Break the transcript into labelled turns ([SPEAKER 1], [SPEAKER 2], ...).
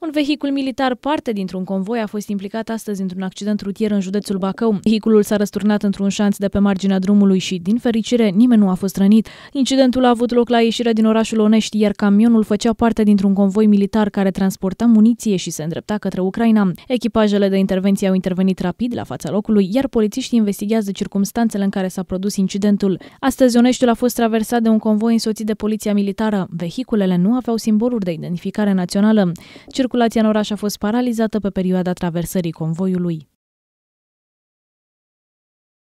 [SPEAKER 1] Un vehicul militar parte dintr-un convoi a fost implicat astăzi într-un accident rutier în județul Bacău. Vehiculul s-a răsturnat într-un șanț de pe marginea drumului și, din fericire, nimeni nu a fost rănit. Incidentul a avut loc la ieșirea din orașul Onești, iar camionul făcea parte dintr-un convoi militar care transporta muniție și se îndrepta către Ucraina. Echipajele de intervenție au intervenit rapid la fața locului, iar polițiștii investigează circumstanțele în care s-a produs incidentul. Astăzi, Oneștiul a fost traversat de un convoi însoțit de poliția militară. Vehiculele nu aveau simboluri de identificare națională. Circum Circulația în oraș a fost paralizată pe perioada traversării convoiului.